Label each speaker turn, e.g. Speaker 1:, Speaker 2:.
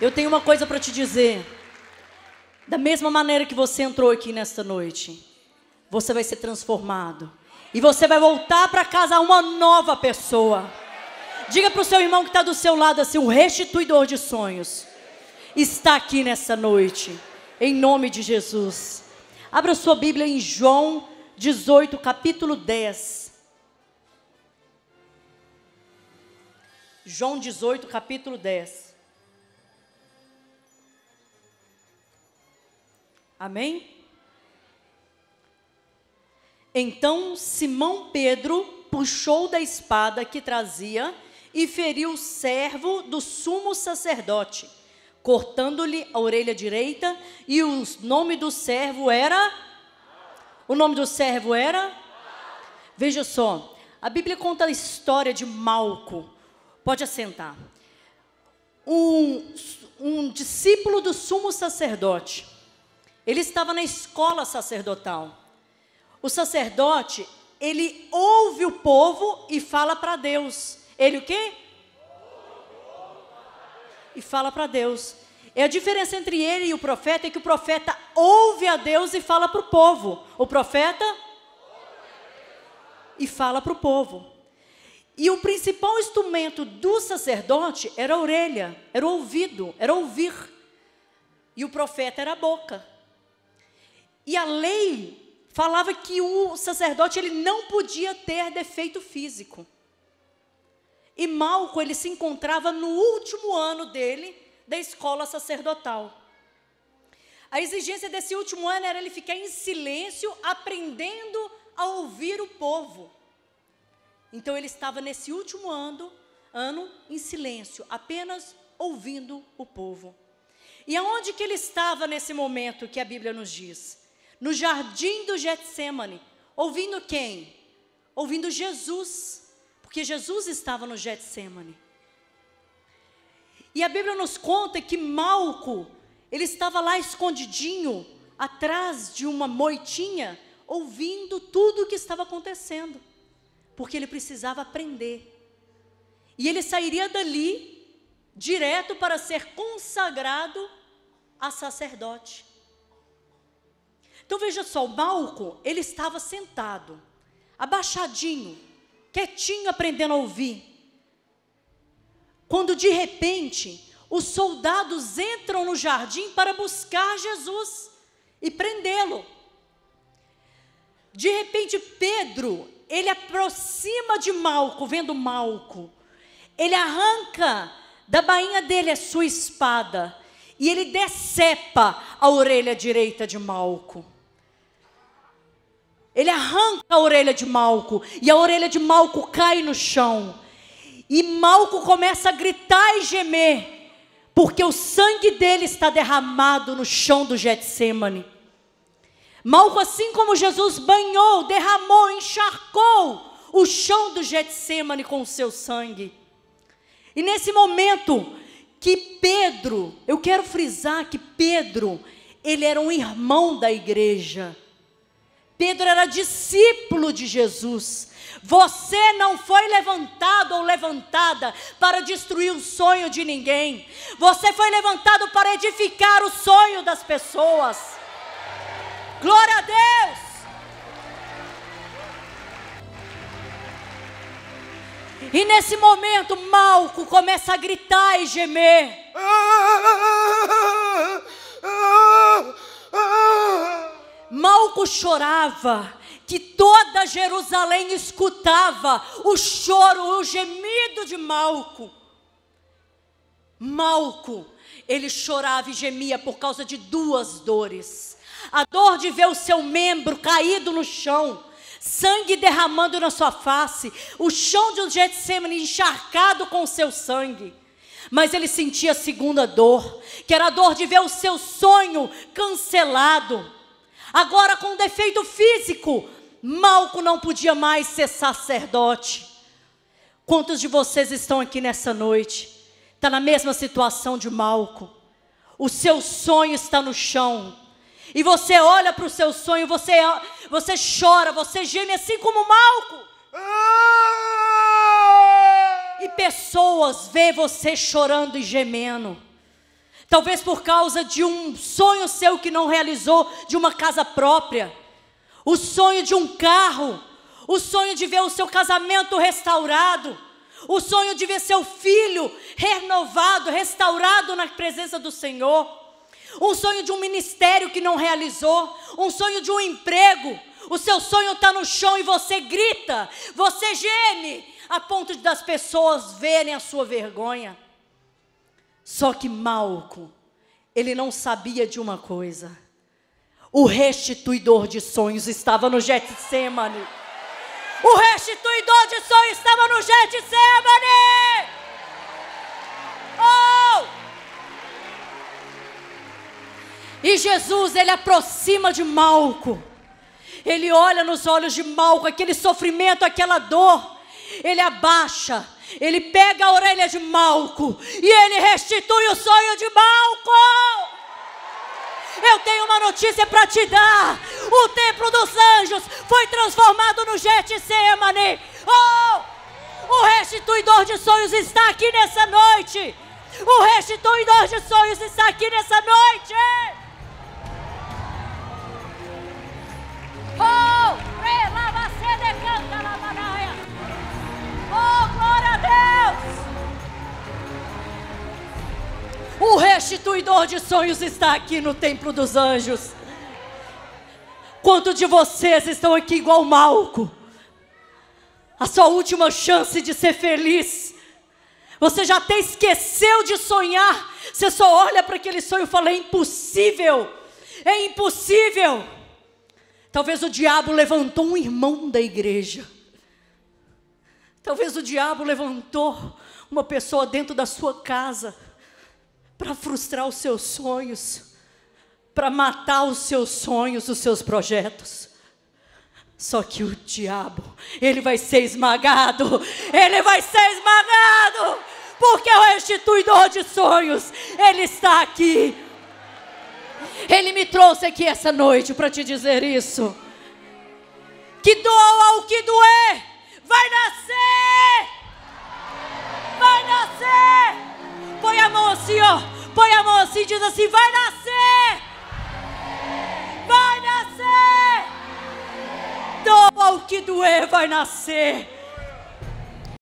Speaker 1: Eu tenho uma coisa para te dizer. Da mesma maneira que você entrou aqui nesta noite, você vai ser transformado. E você vai voltar para casa uma nova pessoa. Diga para o seu irmão que está do seu lado assim: o restituidor de sonhos está aqui nessa noite, em nome de Jesus. Abra sua Bíblia em João 18, capítulo 10. João 18, capítulo 10. Amém? Então Simão Pedro puxou da espada que trazia e feriu o servo do sumo sacerdote, cortando-lhe a orelha direita, e o nome do servo era O nome do servo era Veja só, a Bíblia conta a história de Malco. Pode assentar. Um, um discípulo do sumo sacerdote ele estava na escola sacerdotal. O sacerdote, ele ouve o povo e fala para Deus. Ele o quê? E fala para Deus. E a diferença entre ele e o profeta é que o profeta ouve a Deus e fala para o povo. O profeta e fala para o povo. E o principal instrumento do sacerdote era a orelha, era o ouvido, era ouvir. E o profeta era a boca. E a lei falava que o sacerdote ele não podia ter defeito físico. E Malco ele se encontrava no último ano dele da escola sacerdotal. A exigência desse último ano era ele ficar em silêncio, aprendendo a ouvir o povo. Então ele estava nesse último ano, ano em silêncio, apenas ouvindo o povo. E aonde que ele estava nesse momento que a Bíblia nos diz? no jardim do Getsemane, ouvindo quem? Ouvindo Jesus, porque Jesus estava no Getsemane. E a Bíblia nos conta que Malco, ele estava lá escondidinho, atrás de uma moitinha, ouvindo tudo o que estava acontecendo, porque ele precisava aprender. E ele sairia dali direto para ser consagrado a sacerdote. Então veja só, o Malco, ele estava sentado, abaixadinho, quietinho, aprendendo a ouvir. Quando de repente, os soldados entram no jardim para buscar Jesus e prendê-lo. De repente, Pedro, ele aproxima de Malco, vendo Malco. Ele arranca da bainha dele a sua espada e ele decepa a orelha direita de Malco. Ele arranca a orelha de Malco e a orelha de Malco cai no chão. E Malco começa a gritar e gemer, porque o sangue dele está derramado no chão do Getsemane. Malco, assim como Jesus banhou, derramou, encharcou o chão do Getsemane com o seu sangue. E nesse momento que Pedro, eu quero frisar que Pedro, ele era um irmão da igreja. Pedro era discípulo de Jesus. Você não foi levantado ou levantada para destruir o sonho de ninguém. Você foi levantado para edificar o sonho das pessoas. Glória a Deus! E nesse momento, Malco começa a gritar e gemer. pouco chorava, que toda Jerusalém escutava o choro, o gemido de Malco. Malco, ele chorava e gemia por causa de duas dores: a dor de ver o seu membro caído no chão, sangue derramando na sua face, o chão de um Getsemane encharcado com o seu sangue. Mas ele sentia a segunda dor, que era a dor de ver o seu sonho cancelado agora com defeito físico, Malco não podia mais ser sacerdote. Quantos de vocês estão aqui nessa noite? Está na mesma situação de Malco. O seu sonho está no chão. E você olha para o seu sonho, você, você chora, você geme assim como Malco. Ah! E pessoas vê você chorando e gemendo talvez por causa de um sonho seu que não realizou, de uma casa própria, o sonho de um carro, o sonho de ver o seu casamento restaurado, o sonho de ver seu filho renovado, restaurado na presença do Senhor, um sonho de um ministério que não realizou, um sonho de um emprego. O seu sonho está no chão e você grita, você geme, a ponto das pessoas verem a sua vergonha. Só que Malco, ele não sabia de uma coisa. O restituidor de sonhos estava no Getsemane. O restituidor de sonhos estava no Getsemane. Oh! E Jesus, ele aproxima de Malco. Ele olha nos olhos de Malco, aquele sofrimento, aquela dor ele abaixa, ele pega a orelha de Malco e ele restitui o sonho de Malco. Eu tenho uma notícia para te dar. O templo dos anjos foi transformado no Getsemane. Oh! O restituidor de sonhos está aqui nessa noite. O restituidor de sonhos está aqui nessa noite. O restituidor de sonhos está aqui no templo dos anjos. Quanto de vocês estão aqui igual Malco? A sua última chance de ser feliz. Você já até esqueceu de sonhar. Você só olha para aquele sonho e fala: é impossível. É impossível. Talvez o diabo levantou um irmão da igreja. Talvez o diabo levantou uma pessoa dentro da sua casa para frustrar os seus sonhos, para matar os seus sonhos, os seus projetos. Só que o diabo, ele vai ser esmagado, ele vai ser esmagado, porque é o restituidor de sonhos, ele está aqui. Ele me trouxe aqui essa noite para te dizer isso. Que doa o que doer, vai nascer. Senhor. Põe a mão assim e diz assim: vai nascer! Vai nascer! Doa o que doer, vai nascer.